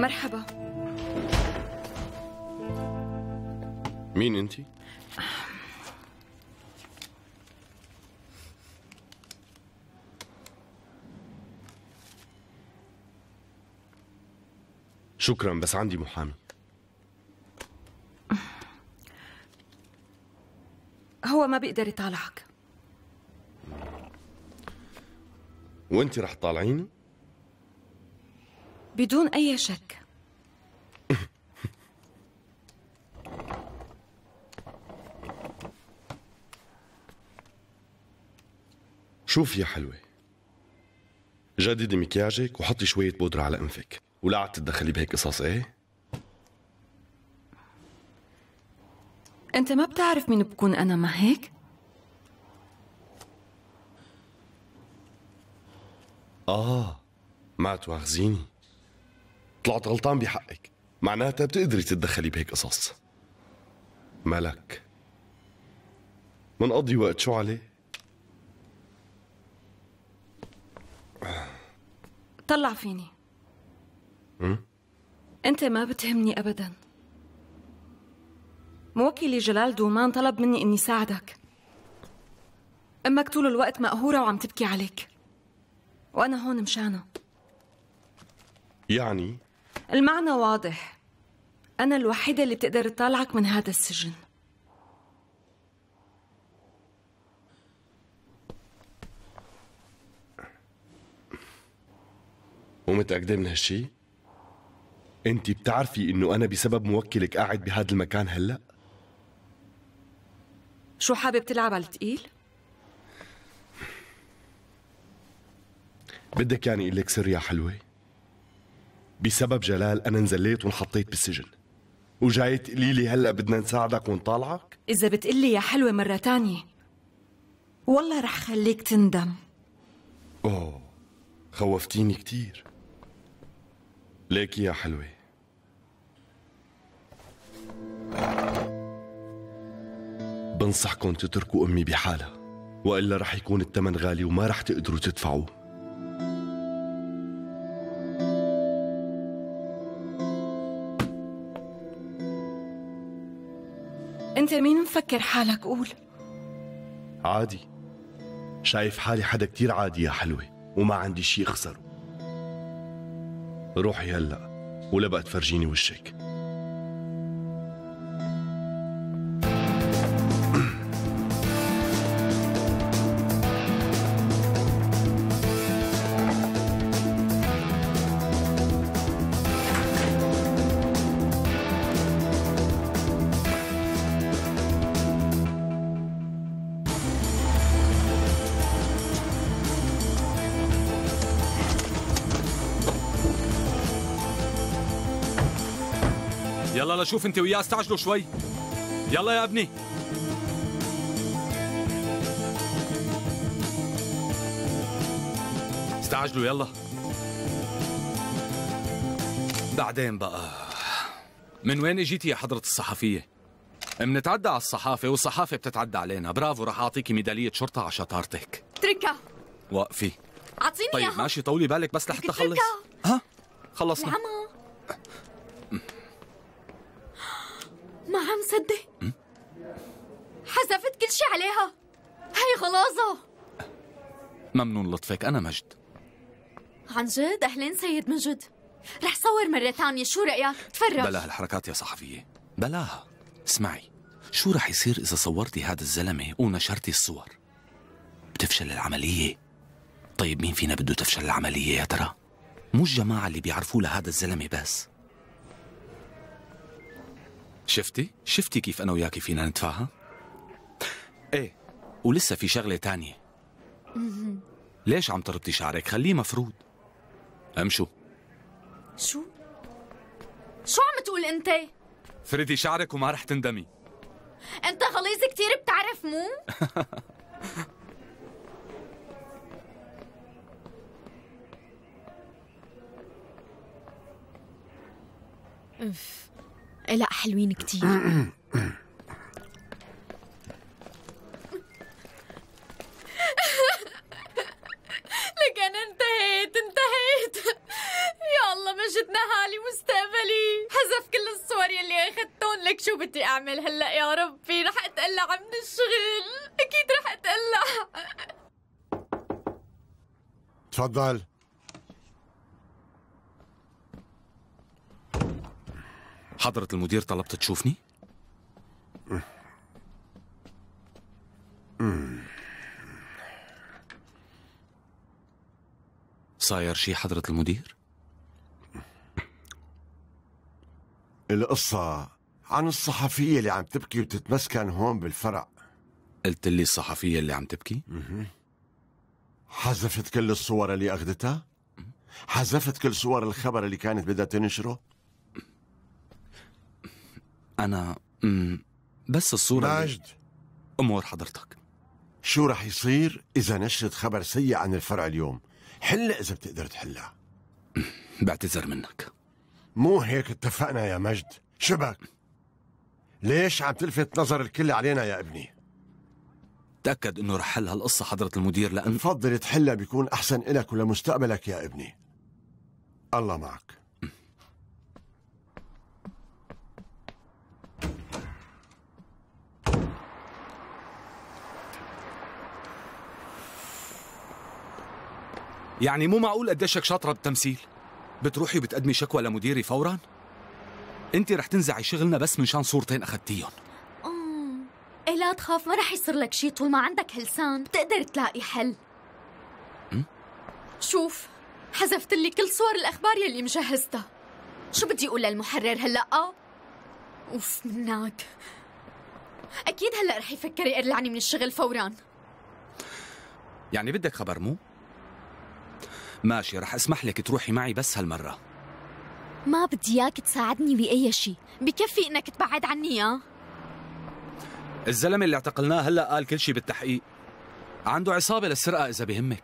مرحبا مين انت؟ شكرا بس عندي محامي هو ما بيقدر يطالعك وانت رح تطالعيني؟ بدون أي شك شوف يا حلوة جددي مكياجك وحطي شوية بودرة على أنفك ولا عاد تتدخلي بهيك قصص إيه؟ أنت ما بتعرف مين بكون أنا ما هيك؟ آه ما تواخذيني طلعت غلطان بحقك معناتها بتقدري تتدخلي بهيك قصص ملك منقضي وقت شو عليه؟ طلع فيني م? انت ما بتهمني ابدا موكلي جلال دومان طلب مني اني ساعدك امك طول الوقت مقهوره وعم تبكي عليك وانا هون مشانها يعني المعنى واضح أنا الوحيدة اللي بتقدر تطلعك من هذا السجن ومتأكدة من هالشي؟ أنت بتعرفي إنه أنا بسبب موكلك قاعد بهذا المكان هلأ؟ شو حابب تلعب على التقيل؟ بدك يعني قلك سر يا حلوه؟ بسبب جلال انا انزليت وانحطيت بالسجن وجاي تقولي لي هلا بدنا نساعدك ونطالعك اذا بتقلي يا حلوه مره تانية والله رح خليك تندم اوه خوفتيني كثير ليكي يا حلوه بنصحكم تتركوا امي بحالها والا رح يكون الثمن غالي وما رح تقدروا تدفعوه انت مين مفكر حالك قول عادي شايف حالي حدا كتير عادي يا حلوة وما عندي شي اخسره روحي هلأ ولا بقى تفرجيني وشك يلا لشوف انت وياه استعجلوا شوي يلا يا ابني استعجلوا يلا بعدين بقى من وين اجيتي يا حضرة الصحفية؟ منتعدى على الصحافة والصحافة بتتعدى علينا برافو رح أعطيكي ميدالية شرطة على شطارتك تركا وقفي أعطيني طيب ماشي طولي بالك بس لحتى أخلص ها خلصنا العمى ما عم صدق حذفت كل شي عليها هي غلاظة ممنون لطفك أنا مجد عن جد أهلين سيد مجد رح صور مرة ثانية شو رأيك تفرج بلا هالحركات يا صحفية بلاها اسمعي شو رح يصير إذا صورتي هذا الزلمة ونشرتي الصور بتفشل العملية طيب مين فينا بده تفشل العملية يا ترى مو الجماعة اللي بيعرفوا لهذا الزلمة بس شفتي؟ شفتي كيف أنا وياكي فينا نتفاهم؟ إيه ولسه في شغلة تانية ليش عم تربطي شعرك؟ خليه مفروض أمشو شو؟ شو عم تقول أنت؟ فردي شعرك وما رح تندمي أنت غليظ كثير بتعرف مو؟ اف لا حلوين كتير لك أنا انتهيت انتهيت يا الله مجدنا حالي مستقبلي حذف كل الصور يلي اخذتهم لك شو بدي اعمل هلا يا ربي رح اتقلع من الشغل اكيد رح اتقلع تفضل حضرة المدير طلبت تشوفني؟ صاير شي حضرة المدير؟ القصة عن الصحفية اللي عم تبكي وتتمسكن هون بالفرع قلت لي الصحفية اللي عم تبكي؟ حذفت كل الصور اللي أخذتها؟ حذفت كل صور الخبر اللي كانت بدها تنشره؟ أنا مم. بس الصورة ماجد أمور حضرتك شو رح يصير إذا نشرت خبر سيء عن الفرع اليوم حل إذا بتقدر تحلها بعتذر منك مو هيك اتفقنا يا مجد شبك ليش عم تلفت نظر الكل علينا يا ابني تأكد انه رح حل هالقصة حضرة المدير لأن بفضل تحلها بيكون أحسن إلك ولمستقبلك يا ابني الله معك يعني مو معقول قديشك إيه شاطره بالتمثيل بتروحي وبتقدمي شكوى لمديري فورا انت رح تنزعي شغلنا بس من شان صورتين اخذتيهم أمم، ايه لا تخاف ما رح يصير لك شيء طول ما عندك هلسان بتقدر تلاقي حل أمم؟ شوف حذفت لي كل صور الاخبار يلي مجهزتها شو بدي اقول للمحرر هلا اه اوف منك اكيد هلا رح يفكر يقلعني من الشغل فورا يعني بدك خبر مو ماشي رح اسمح لك تروحي معي بس هالمرة ما بدي اياك تساعدني بأي شيء بكفي انك تبعد عني اه الزلمة اللي اعتقلناه هلا قال كل شيء بالتحقيق عنده عصابة للسرقة إذا بهمك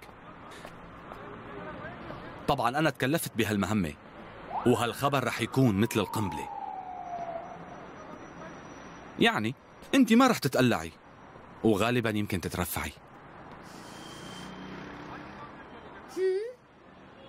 طبعا أنا تكلفت بهالمهمة وهالخبر رح يكون مثل القنبلة يعني أنت ما رح تتقلعي وغالبا يمكن تترفعي